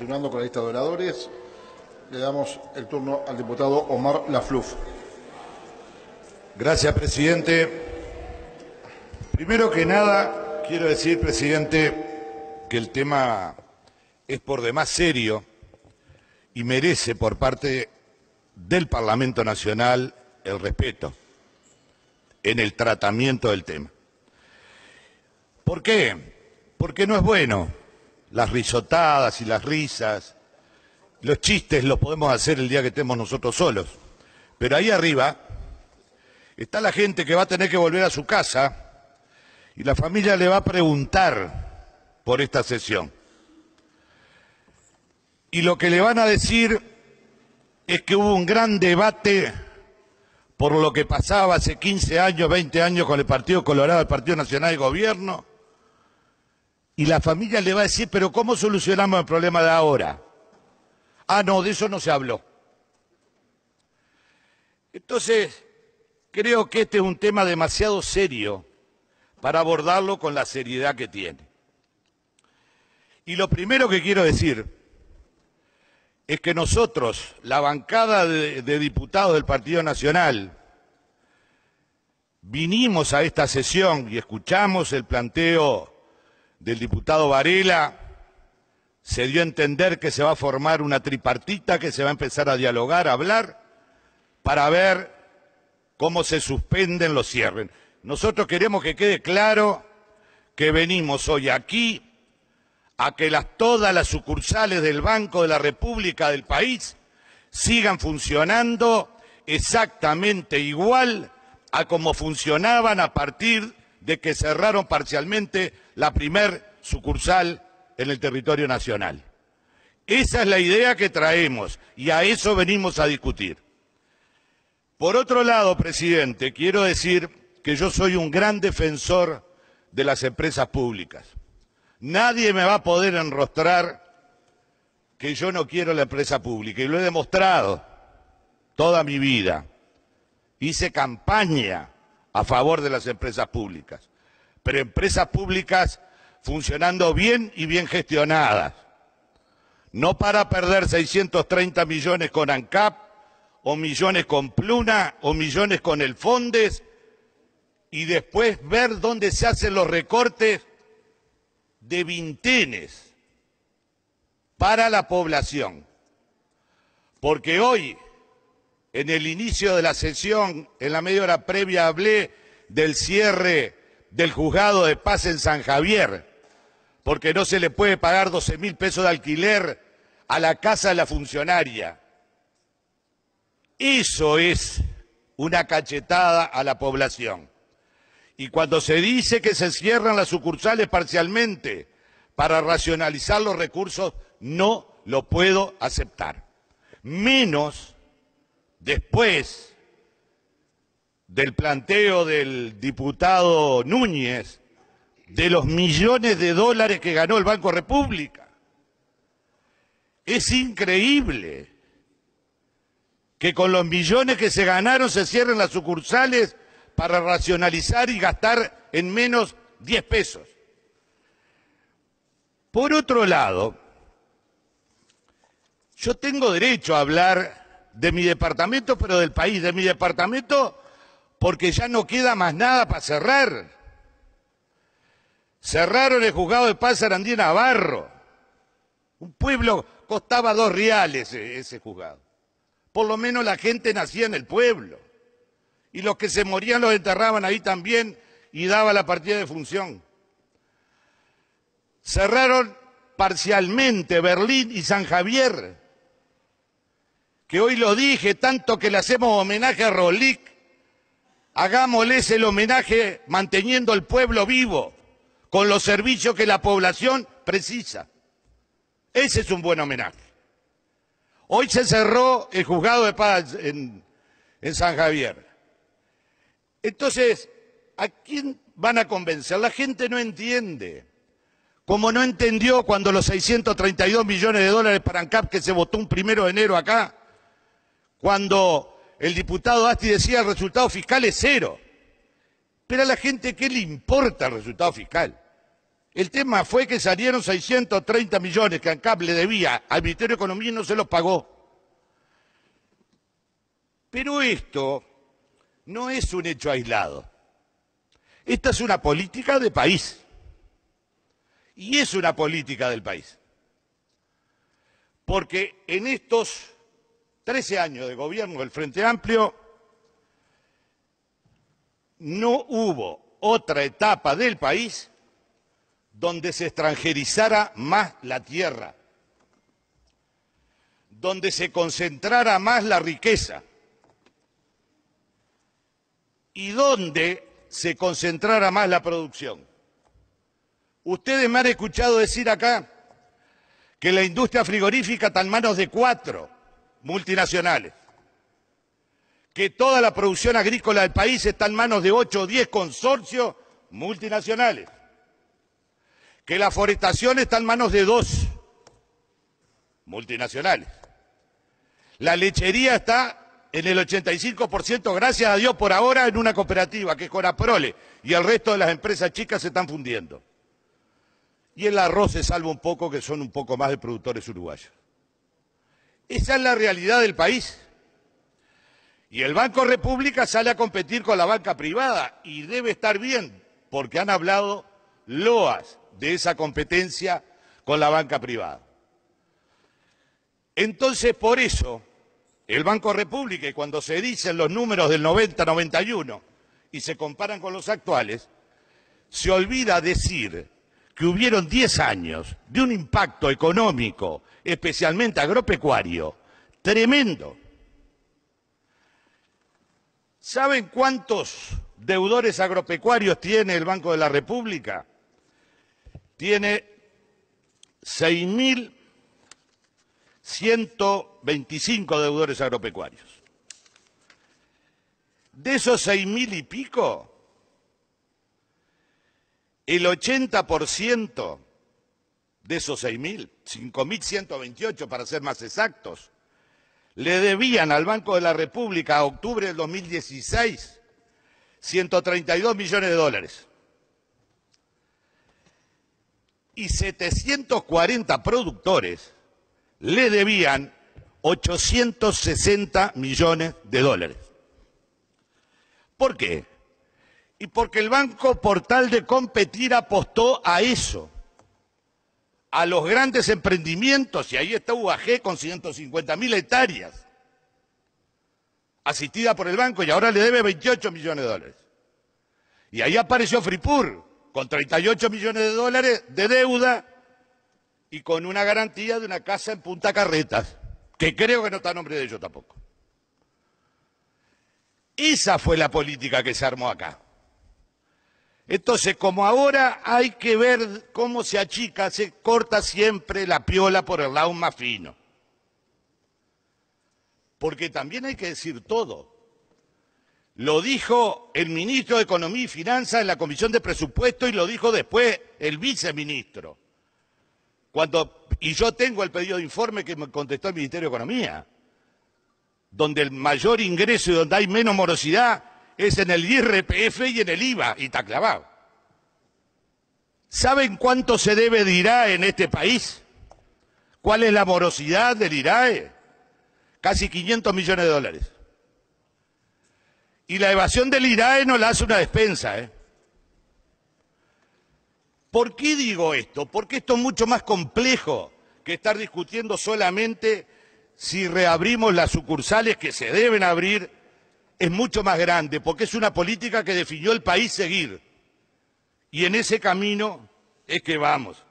Continuando con la lista de oradores, le damos el turno al diputado Omar Lafluf. Gracias, presidente. Primero que nada, quiero decir, presidente, que el tema es por demás serio y merece por parte del Parlamento Nacional el respeto en el tratamiento del tema. ¿Por qué? Porque no es bueno las risotadas y las risas. Los chistes los podemos hacer el día que estemos nosotros solos. Pero ahí arriba está la gente que va a tener que volver a su casa y la familia le va a preguntar por esta sesión. Y lo que le van a decir es que hubo un gran debate por lo que pasaba hace 15 años, 20 años con el Partido Colorado, el Partido Nacional de Gobierno, y la familia le va a decir, pero ¿cómo solucionamos el problema de ahora? Ah, no, de eso no se habló. Entonces, creo que este es un tema demasiado serio para abordarlo con la seriedad que tiene. Y lo primero que quiero decir es que nosotros, la bancada de, diputados del Partido Nacional, vinimos a esta sesión y escuchamos el planteo del diputado Varela, se dio a entender que se va a formar una tripartita, que se va a empezar a dialogar, a hablar, para ver cómo se suspenden los cierres. Nosotros queremos que quede claro que venimos hoy aquí a que las, todas las sucursales del Banco de la República del país sigan funcionando exactamente igual a como funcionaban a partir de que cerraron parcialmente la primer sucursal en el territorio nacional. Esa es la idea que traemos y a eso venimos a discutir. Por otro lado, presidente, quiero decir que yo soy un gran defensor de las empresas públicas. Nadie me va a poder enrostrar que yo no quiero la empresa pública y lo he demostrado toda mi vida. Hice campaña a favor de las empresas públicas, pero empresas públicas funcionando bien y bien gestionadas, no para perder 630 millones con ANCAP, o millones con Pluna, o millones con el Fondes, y después ver dónde se hacen los recortes de vintenes para la población. Porque hoy en el inicio de la sesión, en la media hora previa, hablé del cierre del juzgado de paz en San Javier, porque no se le puede pagar 12 mil pesos de alquiler a la casa de la funcionaria. Eso es una cachetada a la población. Y cuando se dice que se cierran las sucursales parcialmente para racionalizar los recursos, no lo puedo aceptar. Menos después del planteo del diputado Núñez de los millones de dólares que ganó el Banco República. Es increíble que con los millones que se ganaron se cierren las sucursales para racionalizar y gastar en menos 10 pesos. Por otro lado, yo tengo derecho a hablar de mi departamento, pero del país, de mi departamento, porque ya no queda más nada para cerrar. Cerraron el juzgado de paz Sarandí Navarro. Un pueblo costaba dos reales eh, ese, juzgado. Por lo menos la gente nacía en el pueblo. Y los que se morían los enterraban ahí también y daba la partida de función. Cerraron parcialmente Berlín y San Javier que hoy lo dije, tanto que le hacemos homenaje a Rolik, hagámosles el homenaje manteniendo el pueblo vivo, con los servicios que la población precisa. Ese es un buen homenaje. Hoy se cerró el juzgado de paz en, San Javier. Entonces, ¿a quién van a convencer? La gente no entiende. Como no entendió cuando los 632 millones de dólares para ANCAP que se votó un primero de enero acá, cuando el diputado Asti decía el resultado fiscal es cero. Pero a la gente, ¿qué le importa el resultado fiscal? El tema fue que salieron 630 millones que ANCAP le debía al Ministerio de Economía y no se los pagó. Pero esto no es un hecho aislado. Esta es una política de país. Y es una política del país. Porque en estos trece años de gobierno del Frente Amplio, no hubo otra etapa del país donde se extranjerizara más la tierra, donde se concentrara más la riqueza y donde se concentrara más la producción. Ustedes me han escuchado decir acá que la industria frigorífica está en manos de cuatro multinacionales, que toda la producción agrícola del país está en manos de 8 o 10 consorcios multinacionales, que la forestación está en manos de dos multinacionales, la lechería está en el 85%, gracias a Dios por ahora, en una cooperativa que es Conaprole y el resto de las empresas chicas se están fundiendo. Y el arroz se salva un poco, que son un poco más de productores uruguayos. Esa es la realidad del país. Y el Banco República sale a competir con la banca privada y debe estar bien, porque han hablado loas de esa competencia con la banca privada. Entonces, por eso, el Banco República, y cuando se dicen los números del 90-91 y se comparan con los actuales, se olvida decir que hubieron 10 años de un impacto económico, especialmente agropecuario, tremendo. ¿Saben cuántos deudores agropecuarios tiene el Banco de la República? Tiene 6.125 deudores agropecuarios. De esos 6.000 y pico, el 80% de esos 6.000, 5.128 para ser más exactos, le debían al Banco de la República a octubre del 2016 132 millones de dólares. Y 740 productores le debían 860 millones de dólares. ¿Por qué? y porque el banco Portal de competir apostó a eso, a los grandes emprendimientos, y ahí está UAG con 150 mil hectáreas, asistida por el banco, y ahora le debe 28 millones de dólares. Y ahí apareció Fripur, con 38 millones de dólares de deuda y con una garantía de una casa en Punta Carretas, que creo que no está a nombre de ellos tampoco. Esa fue la política que se armó acá. Entonces, como ahora hay que ver cómo se achica, se corta siempre la piola por el lado más fino. Porque también hay que decir todo. Lo dijo el ministro de Economía y Finanzas en la Comisión de Presupuesto y lo dijo después el viceministro. Cuando, y yo tengo el pedido de informe que me contestó el Ministerio de Economía, donde el mayor ingreso y donde hay menos morosidad es en el IRPF y en el IVA, y está clavado. ¿Saben cuánto se debe de IRAE en este país? ¿Cuál es la morosidad del IRAE? Casi 500 millones de dólares. Y la evasión del IRAE no la hace una despensa. ¿eh? ¿Por qué digo esto? Porque esto es mucho más complejo que estar discutiendo solamente si reabrimos las sucursales que se deben abrir es mucho más grande, porque es una política que definió el país seguir. Y en ese camino es que vamos.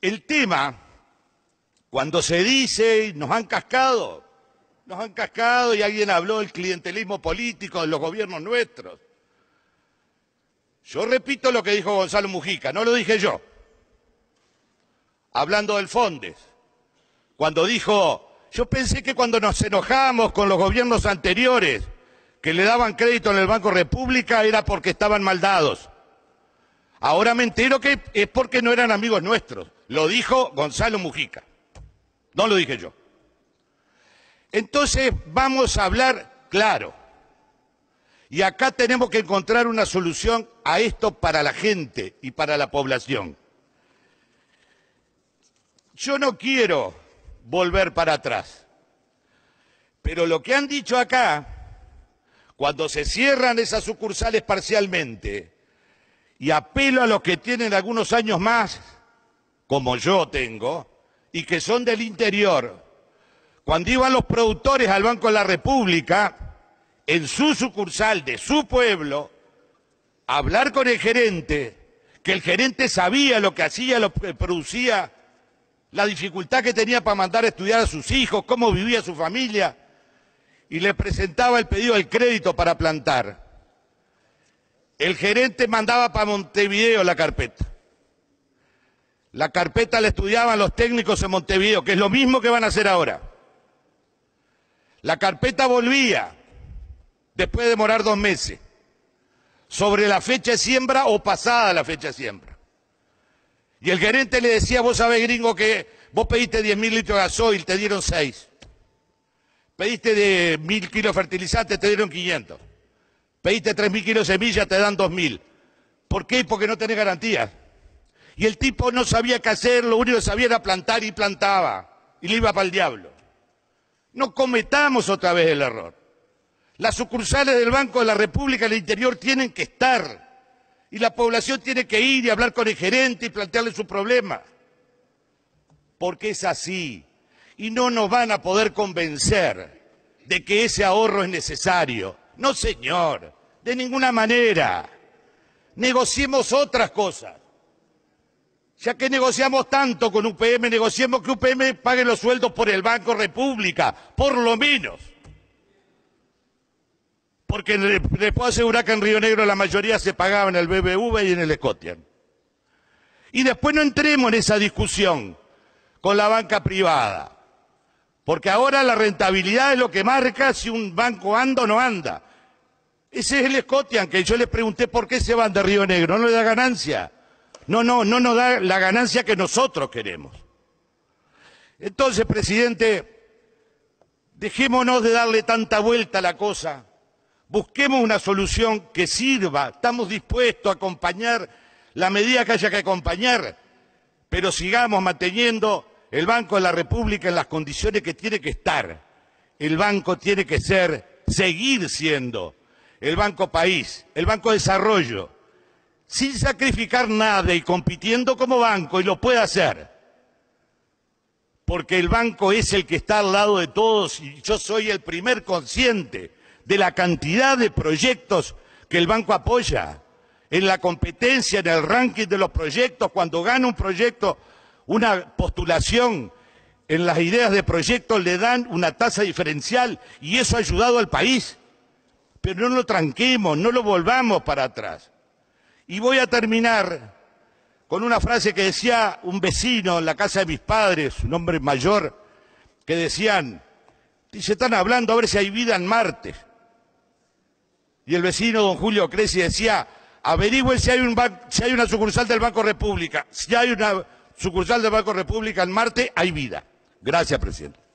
El tema, cuando se dice, nos han cascado, nos han cascado y alguien habló del clientelismo político de los gobiernos nuestros. Yo repito lo que dijo Gonzalo Mujica, no lo dije yo. Hablando del Fondes, cuando dijo yo pensé que cuando nos enojábamos con los gobiernos anteriores que le daban crédito en el Banco República era porque estaban maldados. Ahora me entero que es porque no eran amigos nuestros. Lo dijo Gonzalo Mujica. No lo dije yo. Entonces vamos a hablar claro. Y acá tenemos que encontrar una solución a esto para la gente y para la población. Yo no quiero volver para atrás. Pero lo que han dicho acá, cuando se cierran esas sucursales parcialmente, y apelo a los que tienen algunos años más, como yo tengo, y que son del interior, cuando iban los productores al Banco de la República, en su sucursal de su pueblo, a hablar con el gerente, que el gerente sabía lo que hacía, lo que producía la dificultad que tenía para mandar a estudiar a sus hijos, cómo vivía su familia, y le presentaba el pedido del crédito para plantar. El gerente mandaba para Montevideo la carpeta. La carpeta la estudiaban los técnicos en Montevideo, que es lo mismo que van a hacer ahora. La carpeta volvía, después de demorar dos meses, sobre la fecha de siembra o pasada la fecha de siembra. Y el gerente le decía, vos sabés, gringo, que vos pediste 10.000 litros de gasoil, te dieron 6. Pediste de 1.000 kilos fertilizantes, te dieron 500. Pediste 3.000 kilos de semillas, te dan 2.000. ¿Por qué? Porque no tenés garantías. Y el tipo no sabía qué hacer, lo único que sabía era plantar y plantaba. Y le iba para el diablo. No cometamos otra vez el error. Las sucursales del Banco de la República del Interior tienen que estar y la población tiene que ir y hablar con el gerente y plantearle su problema. Porque es así. Y no nos van a poder convencer de que ese ahorro es necesario. No, señor, de ninguna manera. Negociemos otras cosas. Ya que negociamos tanto con UPM, negociemos que UPM pague los sueldos por el Banco República, por lo menos. Porque puedo asegurar que en Río Negro la mayoría se pagaba en el BBV y en el Scotian. Y después no entremos en esa discusión con la banca privada. Porque ahora la rentabilidad es lo que marca si un banco anda o no anda. Ese es el Scotian que yo le pregunté por qué se van de Río Negro. No le da ganancia. No, no, no nos da la ganancia que nosotros queremos. Entonces, presidente, dejémonos de darle tanta vuelta a la cosa Busquemos una solución que sirva. Estamos dispuestos a acompañar la medida que haya que acompañar, pero sigamos manteniendo el Banco de la República en las condiciones que tiene que estar. El banco tiene que ser, seguir siendo el Banco País, el Banco Desarrollo, sin sacrificar nada y compitiendo como banco, y lo puede hacer. Porque el banco es el que está al lado de todos y yo soy el primer consciente de la cantidad de proyectos que el banco apoya, en la competencia, en el ranking de los proyectos, cuando gana un proyecto, una postulación en las ideas de proyectos le dan una tasa diferencial y eso ha ayudado al país. Pero no lo tranquemos, no lo volvamos para atrás. Y voy a terminar con una frase que decía un vecino en la casa de mis padres, un hombre mayor, que decían, se están hablando a ver si hay vida en Marte y el vecino don Julio Cresci, decía, averigüe si hay, si hay una sucursal del Banco República. Si hay una sucursal del Banco República en Marte, hay vida. Gracias, presidente.